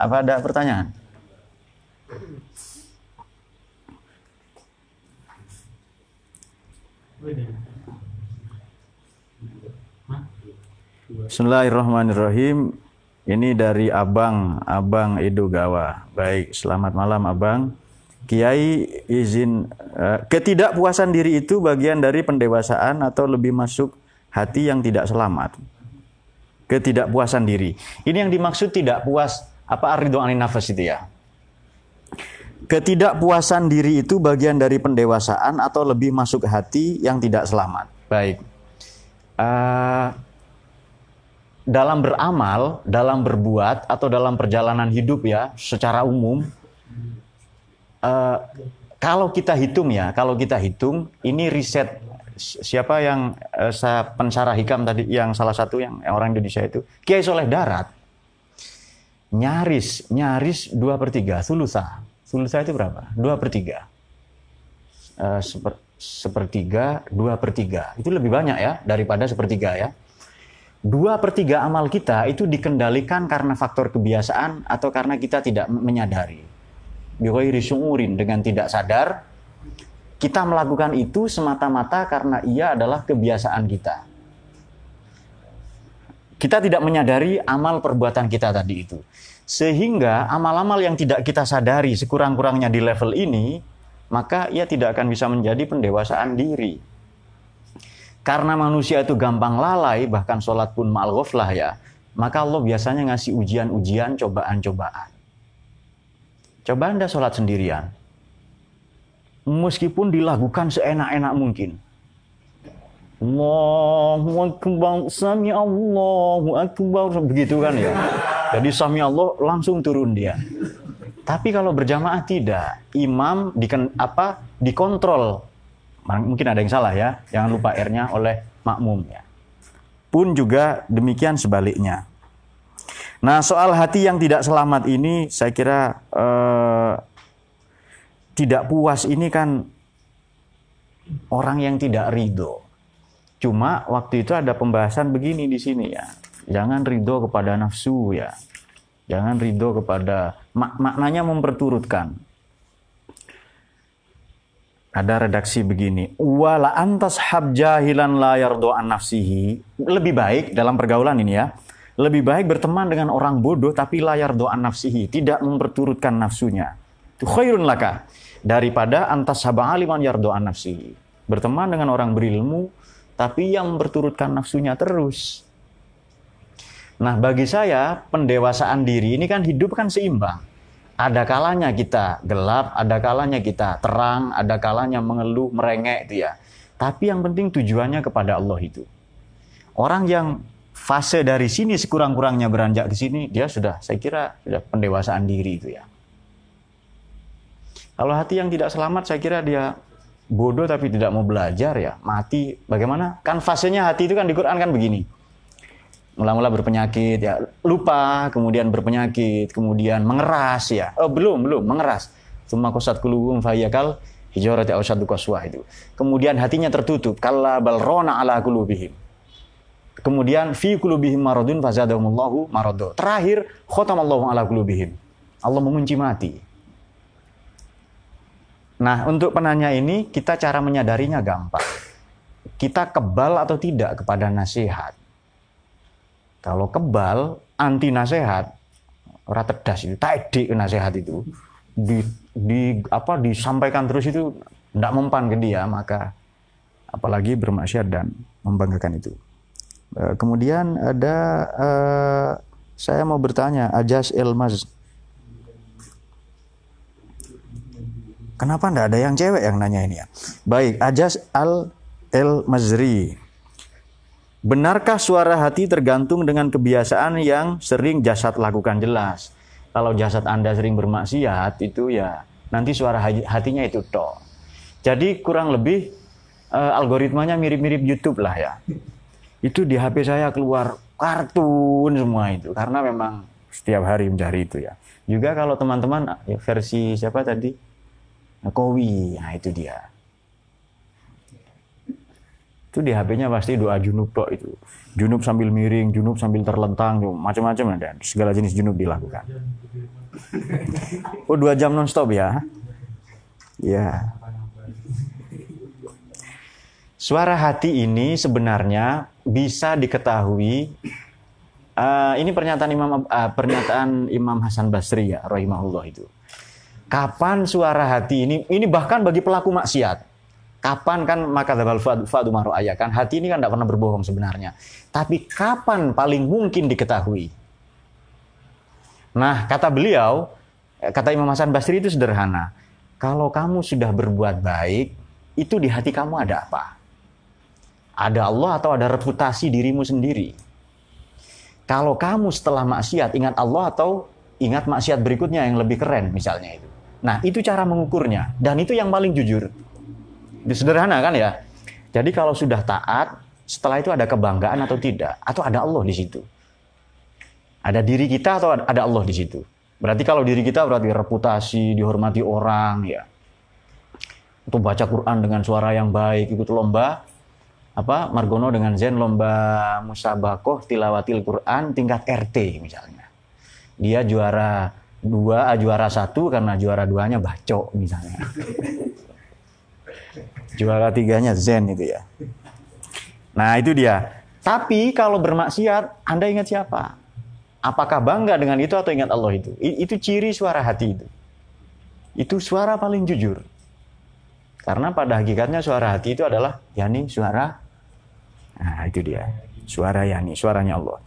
Apa ada pertanyaan? Bismillahirrahmanirrahim. Ini dari Abang, Abang Edo Gawa. Baik, selamat malam Abang. Kiai izin eh, ketidakpuasan diri itu bagian dari pendewasaan atau lebih masuk hati yang tidak selamat. Ketidakpuasan diri. Ini yang dimaksud tidak puas apa arido anin nafas itu ya. Ketidakpuasan diri itu bagian dari pendewasaan atau lebih masuk hati yang tidak selamat. Baik. Uh, dalam beramal, dalam berbuat atau dalam perjalanan hidup ya, secara umum uh, kalau kita hitung ya, kalau kita hitung, ini riset siapa yang eh, pensara hikam tadi, yang salah satu yang, orang Indonesia itu, Kiai Soleh Darat, nyaris, nyaris dua per tiga sulusa. Sulusa itu berapa? dua per tiga Eh, seper, sepertiga, dua per tiga Itu lebih banyak ya, daripada sepertiga ya. dua per tiga amal kita itu dikendalikan karena faktor kebiasaan atau karena kita tidak menyadari bighairi syu'urin dengan tidak sadar kita melakukan itu semata-mata karena ia adalah kebiasaan kita. Kita tidak menyadari amal perbuatan kita tadi itu. Sehingga amal-amal yang tidak kita sadari sekurang-kurangnya di level ini, maka ia tidak akan bisa menjadi pendewasaan diri. Karena manusia itu gampang lalai, bahkan sholat pun ma'al ya, maka Allah biasanya ngasih ujian-ujian, cobaan-cobaan. Coba Anda sholat sendirian, meskipun dilakukan seenak-enak mungkin. Allahu Akbar, Sami Allahu Akbar, begitu kan ya. Jadi Sami Allah langsung turun dia. Tapi kalau berjamaah tidak, imam diken, apa dikontrol. Mungkin ada yang salah ya, jangan lupa R-nya oleh makmum ya. Pun juga demikian sebaliknya. Nah, soal hati yang tidak selamat ini, saya kira eh, tidak puas ini kan orang yang tidak ridho. Cuma waktu itu ada pembahasan begini di sini ya, jangan ridho kepada nafsu ya, jangan ridho kepada mak maknanya memperturutkan. Ada redaksi begini, wala antas habjahilan layar doa nafsihi. Lebih baik dalam pergaulan ini ya lebih baik berteman dengan orang bodoh tapi layar doa nafsihi, tidak memperturutkan nafsunya. Itu khairun laka daripada antas aliman yar doa nafsihi. Berteman dengan orang berilmu tapi yang memperturutkan nafsunya terus. Nah, bagi saya pendewasaan diri ini kan hidup kan seimbang. Ada kalanya kita gelap, ada kalanya kita terang, ada kalanya mengeluh, merengek itu ya. Tapi yang penting tujuannya kepada Allah itu. Orang yang fase dari sini sekurang-kurangnya beranjak ke sini, dia sudah, saya kira, sudah pendewasaan diri itu ya. Kalau hati yang tidak selamat, saya kira dia bodoh tapi tidak mau belajar ya, mati. Bagaimana? Kan fasenya hati itu kan di Quran kan begini. Mula-mula berpenyakit ya, lupa, kemudian berpenyakit, kemudian mengeras ya. Oh, belum, belum, mengeras. Tsumma qasat qulubuhum fayyakal hijarati aw itu. Kemudian hatinya tertutup, kalla balrona ala qulubihim Kemudian fi kulubihim maradun fazadahumullahu maradu. Terakhir khotamallahu ala kulubihim. Allah mengunci mati. Nah, untuk penanya ini kita cara menyadarinya gampang. Kita kebal atau tidak kepada nasihat. Kalau kebal, anti nasihat, orang cerdas itu, tadi nasihat itu di, di apa disampaikan terus itu tidak mempan ke dia, maka apalagi bermaksiat dan membanggakan itu. Eh, kemudian ada uh, saya mau bertanya Ajaz Elmas. Kenapa ndak ada yang cewek yang nanya ini ya? Baik, Ajaz Al El Mazri. Benarkah suara hati tergantung dengan kebiasaan yang sering jasad lakukan jelas? Kalau jasad Anda sering bermaksiat itu ya nanti suara hatinya itu toh. Jadi kurang lebih uh, algoritmanya mirip-mirip YouTube lah ya itu di HP saya keluar kartun semua itu karena memang setiap hari mencari itu ya. Juga kalau teman-teman ah, ya, versi siapa tadi? Nah, Kowi, nah itu dia. Itu di HP-nya pasti doa junub kok itu. Junub sambil miring, junub sambil terlentang, macam-macam ada. Segala jenis junub dilakukan. Oh dua jam nonstop ya? Ya. Suara hati ini sebenarnya bisa diketahui uh, ini pernyataan Imam uh, pernyataan Imam Hasan Basri ya rahimahullah itu. Kapan suara hati ini ini bahkan bagi pelaku maksiat. Kapan kan maka dzabal fadu ayah kan hati ini kan tidak pernah berbohong sebenarnya. Tapi kapan paling mungkin diketahui? Nah, kata beliau, eh, kata Imam Hasan Basri itu sederhana. Kalau kamu sudah berbuat baik, itu di hati kamu ada apa? Ada Allah atau ada reputasi dirimu sendiri? Kalau kamu setelah maksiat ingat Allah atau ingat maksiat berikutnya yang lebih keren misalnya itu. Nah, itu cara mengukurnya dan itu yang paling jujur. Itu sederhana kan ya? Jadi kalau sudah taat, setelah itu ada kebanggaan atau tidak atau ada Allah di situ. Ada diri kita atau ada Allah di situ. Berarti kalau diri kita berarti reputasi, dihormati orang ya. Untuk baca Quran dengan suara yang baik, ikut lomba, apa Margono dengan Zen lomba musabakoh tilawatil Quran tingkat RT misalnya. Dia juara dua, eh, juara satu karena juara duanya baco misalnya. juara tiganya Zen itu ya. Nah itu dia. Tapi kalau bermaksiat, Anda ingat siapa? Apakah bangga dengan itu atau ingat Allah itu? Itu ciri suara hati itu. Itu suara paling jujur. Karena pada hakikatnya suara hati itu adalah yani suara nah itu dia. Suara yani suaranya Allah.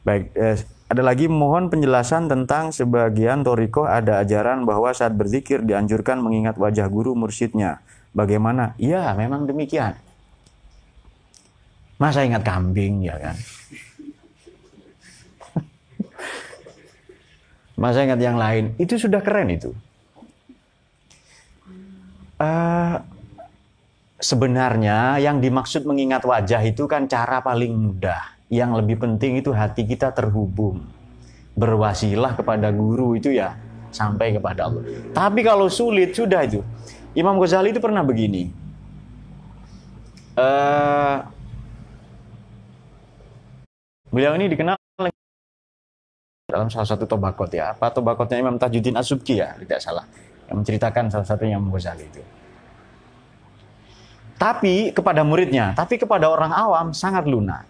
Baik, eh, ada lagi mohon penjelasan tentang sebagian toriko ada ajaran bahwa saat berzikir dianjurkan mengingat wajah guru mursyidnya. Bagaimana? Iya, memang demikian. Masa ingat kambing ya kan? Masa ingat yang lain? Itu sudah keren itu uh, sebenarnya yang dimaksud mengingat wajah itu kan cara paling mudah. Yang lebih penting itu hati kita terhubung. Berwasilah kepada guru itu ya sampai kepada Allah. Tapi kalau sulit sudah itu. Imam Ghazali itu pernah begini. Uh, beliau ini dikenal dalam salah satu tobakot ya. Apa tobakotnya Imam Tajuddin Asubki ya, tidak salah yang menceritakan salah satunya Imam Ghazali itu. Tapi kepada muridnya, tapi kepada orang awam sangat lunak.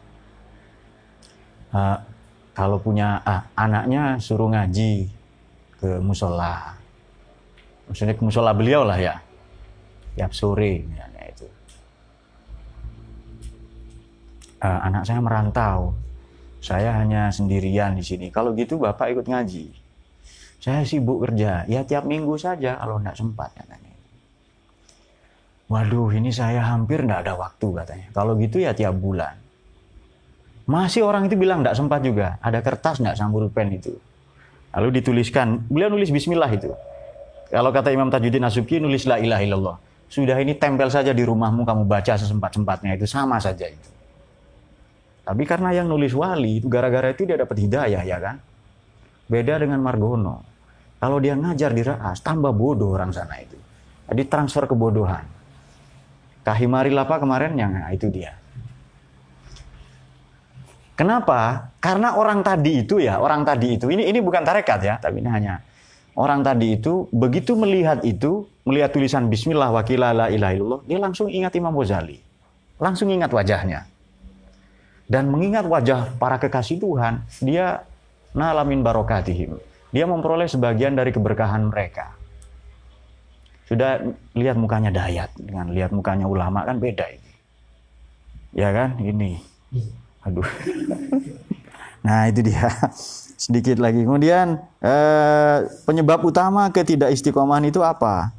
Uh, kalau punya uh, anaknya suruh ngaji ke musola, maksudnya ke musola beliau lah ya, tiap sore misalnya itu. Uh, anak saya merantau, saya hanya sendirian di sini. Kalau gitu bapak ikut ngaji saya sibuk kerja. Ya tiap minggu saja kalau tidak sempat katanya. Waduh, ini saya hampir tidak ada waktu katanya. Kalau gitu ya tiap bulan. Masih orang itu bilang tidak sempat juga. Ada kertas tidak sambur pen itu. Lalu dituliskan, beliau nulis bismillah itu. Kalau kata Imam Tajuddin Nasuki nulis la ilaha illallah. Sudah ini tempel saja di rumahmu, kamu baca sesempat-sempatnya itu sama saja itu. Tapi karena yang nulis wali itu gara-gara itu dia dapat hidayah ya kan. Beda dengan Margono. Kalau dia ngajar di Raas, tambah bodoh orang sana itu. Jadi transfer kebodohan. Kahimari Lapa kemarin yang nah, itu dia. Kenapa? Karena orang tadi itu ya, orang tadi itu ini ini bukan tarekat ya, tapi ini hanya orang tadi itu begitu melihat itu, melihat tulisan Bismillah wakilala la dia langsung ingat Imam Ghazali. Langsung ingat wajahnya. Dan mengingat wajah para kekasih Tuhan, dia nalamin barokatihim dia memperoleh sebagian dari keberkahan mereka. Sudah lihat mukanya dayat dengan lihat mukanya ulama kan beda ini. Ya kan? Ini. Aduh. Nah, itu dia. Sedikit lagi. Kemudian eh, penyebab utama ketidakistiqomahan itu apa?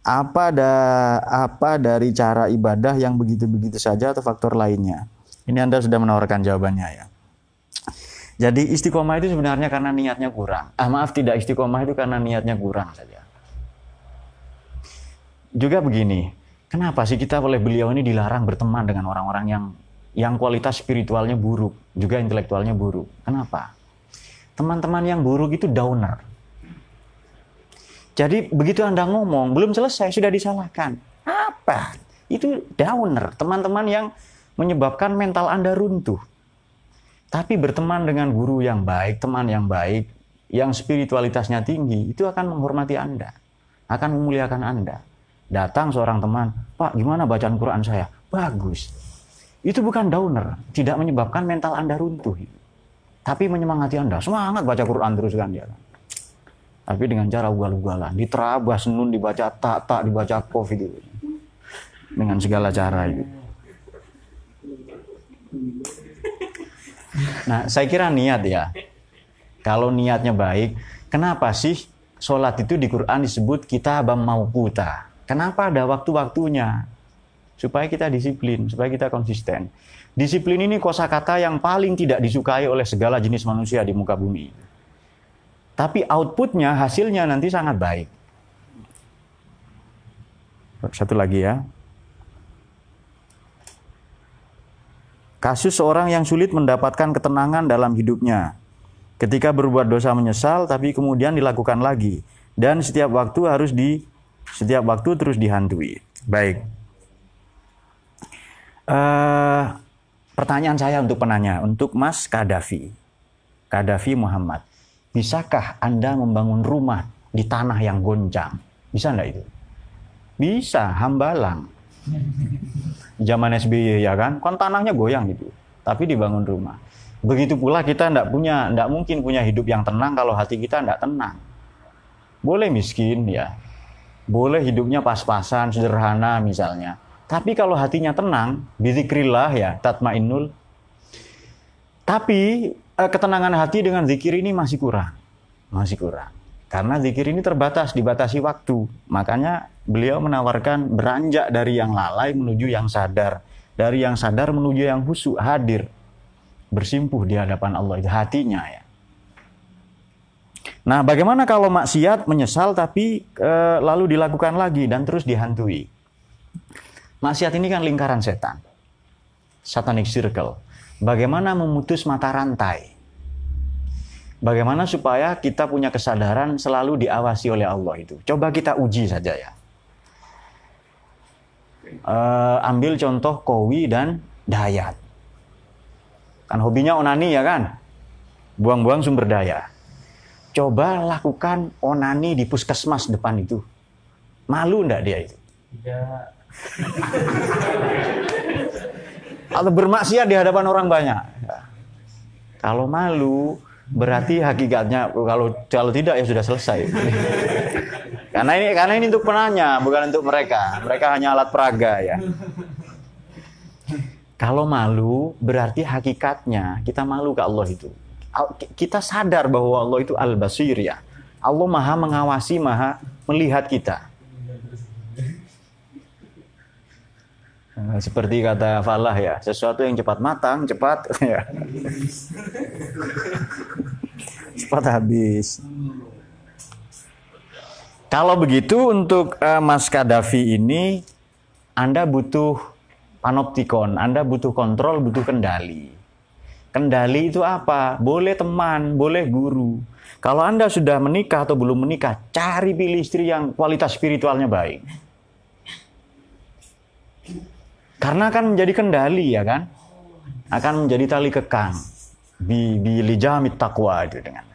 Apa ada apa dari cara ibadah yang begitu-begitu saja atau faktor lainnya? Ini Anda sudah menawarkan jawabannya ya. Jadi istiqomah itu sebenarnya karena niatnya kurang. Ah maaf tidak istiqomah itu karena niatnya kurang saja. Juga begini, kenapa sih kita oleh beliau ini dilarang berteman dengan orang-orang yang yang kualitas spiritualnya buruk, juga intelektualnya buruk. Kenapa? Teman-teman yang buruk itu downer. Jadi begitu Anda ngomong, belum selesai sudah disalahkan. Apa? Itu downer, teman-teman yang menyebabkan mental Anda runtuh. Tapi berteman dengan guru yang baik, teman yang baik, yang spiritualitasnya tinggi, itu akan menghormati Anda, akan memuliakan Anda. Datang seorang teman, Pak, gimana bacaan Quran saya? Bagus. Itu bukan downer, tidak menyebabkan mental Anda runtuh. Tapi menyemangati Anda, semangat baca Quran terus kan dia. Tapi dengan cara ugal-ugalan, diterabas nun dibaca tak tak dibaca covid. Dengan segala cara itu. Nah, saya kira niat ya. Kalau niatnya baik, kenapa sih sholat itu di Quran disebut kita abam mau buta? Kenapa ada waktu-waktunya? Supaya kita disiplin, supaya kita konsisten. Disiplin ini kosakata yang paling tidak disukai oleh segala jenis manusia di muka bumi. Tapi outputnya, hasilnya nanti sangat baik. Satu lagi ya, Kasus seorang yang sulit mendapatkan ketenangan dalam hidupnya. Ketika berbuat dosa menyesal tapi kemudian dilakukan lagi dan setiap waktu harus di setiap waktu terus dihantui. Baik. Uh, pertanyaan saya untuk penanya, untuk Mas Kadafi. Kadafi Muhammad. Bisakah Anda membangun rumah di tanah yang goncang? Bisa enggak itu? Bisa, hambalang. Zaman SBY ya kan, kan tanahnya goyang gitu. Tapi dibangun rumah. Begitu pula kita tidak punya, tidak mungkin punya hidup yang tenang kalau hati kita tidak tenang. Boleh miskin ya, boleh hidupnya pas-pasan, sederhana misalnya. Tapi kalau hatinya tenang, bizikrillah ya, tatmainul. Tapi eh, ketenangan hati dengan zikir ini masih kurang. Masih kurang. Karena zikir ini terbatas, dibatasi waktu. Makanya beliau menawarkan beranjak dari yang lalai menuju yang sadar. Dari yang sadar menuju yang khusyuk, hadir. Bersimpuh di hadapan Allah, itu hatinya ya. Nah, bagaimana kalau maksiat menyesal tapi e, lalu dilakukan lagi dan terus dihantui? Maksiat ini kan lingkaran setan. Satanic circle. Bagaimana memutus mata rantai? Bagaimana supaya kita punya kesadaran selalu diawasi oleh Allah itu? Coba kita uji saja ya. E, ambil contoh Kowi dan Dayat. Kan hobinya onani ya kan? Buang-buang sumber daya. Coba lakukan onani di puskesmas depan itu. Malu enggak dia itu? Tidak. Atau bermaksiat di hadapan orang banyak. Kalau malu, berarti hakikatnya kalau kalau tidak ya sudah selesai. karena ini karena ini untuk penanya, bukan untuk mereka. Mereka hanya alat peraga ya. Kalau malu berarti hakikatnya kita malu ke Allah itu. Kita sadar bahwa Allah itu al-basir ya. Allah maha mengawasi, maha melihat kita. Eh, seperti kata Falah ya, sesuatu yang cepat matang, cepat ya. cepat habis. Kalau begitu untuk uh, Mas Kadafi ini Anda butuh panoptikon, Anda butuh kontrol, butuh kendali. Kendali itu apa? Boleh teman, boleh guru. Kalau Anda sudah menikah atau belum menikah, cari pilih istri yang kualitas spiritualnya baik. Karena akan menjadi kendali ya kan? Akan menjadi tali kekang. Bi, bi lijamit takwa itu dengan.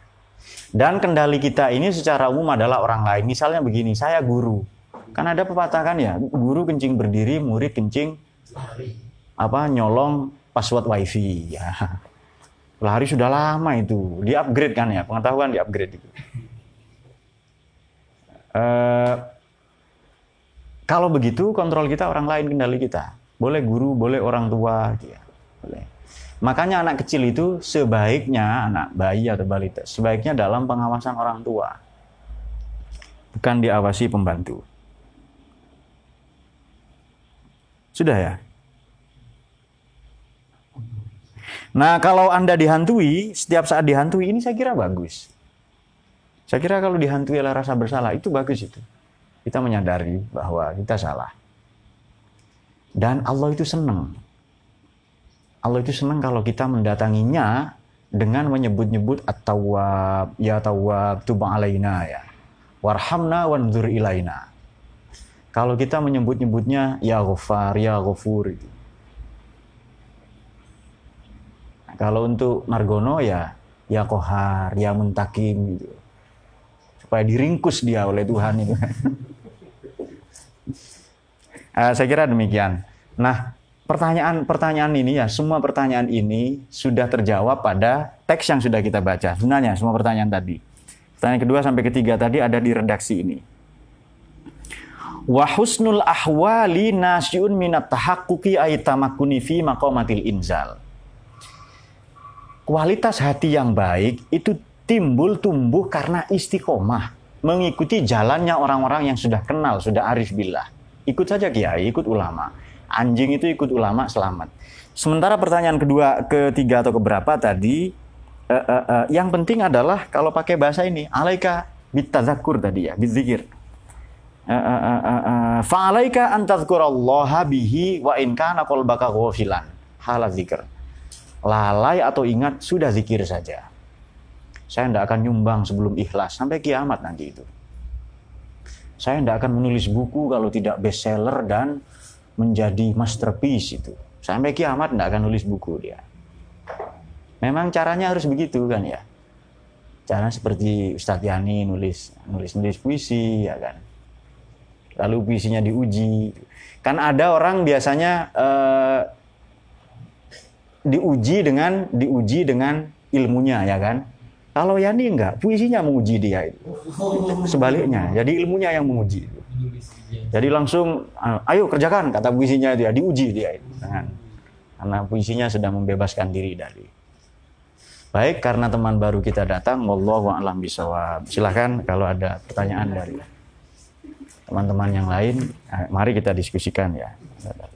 Dan kendali kita ini secara umum adalah orang lain. Misalnya begini, saya guru. Kan ada pepatah kan ya, guru kencing berdiri, murid kencing apa nyolong password wifi ya. Lari sudah lama itu, di upgrade kan ya, pengetahuan di upgrade itu. Uh, kalau begitu kontrol kita orang lain kendali kita boleh guru, boleh orang tua, dia gitu ya. boleh. Makanya anak kecil itu sebaiknya anak bayi atau balita sebaiknya dalam pengawasan orang tua, bukan diawasi pembantu. Sudah ya. Nah kalau anda dihantui setiap saat dihantui ini saya kira bagus. Saya kira kalau dihantui oleh rasa bersalah itu bagus itu. Kita menyadari bahwa kita salah. Dan Allah itu senang. Allah itu senang kalau kita mendatanginya dengan menyebut-nyebut at-tawwab, ya tawwab, tuba alaina ya. Warhamna wanzur ilaina. Kalau kita menyebut-nyebutnya ya ghafar, ya ghafur itu. Kalau untuk Margono ya ya kohar, ya muntakim gitu. Supaya diringkus dia oleh Tuhan itu. Uh, saya kira demikian. Nah, pertanyaan-pertanyaan ini ya, semua pertanyaan ini sudah terjawab pada teks yang sudah kita baca. Sebenarnya semua pertanyaan tadi. Pertanyaan kedua sampai ketiga tadi ada di redaksi ini. Wahusnul ahwali nasyun minat tahakkuki aitamakuni fi maqamatil inzal. Kualitas hati yang baik itu timbul tumbuh karena istiqomah mengikuti jalannya orang-orang yang sudah kenal, sudah arif billah. Ikut saja kiai, ikut ulama. Anjing itu ikut ulama selamat. Sementara pertanyaan kedua, ketiga atau keberapa tadi, uh, uh, uh, yang penting adalah kalau pakai bahasa ini, alaika bitazakur tadi ya, bitzikir. faalaika antazkur allah bihi wa in kana ghafilan. Hala zikir. Lalai atau ingat, sudah zikir saja. Saya tidak akan nyumbang sebelum ikhlas, sampai kiamat nanti itu. Saya tidak akan menulis buku kalau tidak bestseller dan menjadi masterpiece itu. Sampai kiamat tidak akan nulis buku dia. Memang caranya harus begitu kan ya. Cara seperti Ustadz Yani nulis nulis nulis puisi ya kan. Lalu puisinya diuji. Kan ada orang biasanya eh, diuji dengan diuji dengan ilmunya ya kan kalau Yani enggak, puisinya menguji dia itu. Sebaliknya, jadi ilmunya yang menguji. Jadi langsung, ah, ayo kerjakan kata puisinya dia, diuji dia itu. Dengan, karena puisinya sedang membebaskan diri dari. Baik, karena teman baru kita datang, wallahu a'lam bisawab. Silahkan kalau ada pertanyaan dari teman-teman yang lain, eh, mari kita diskusikan ya.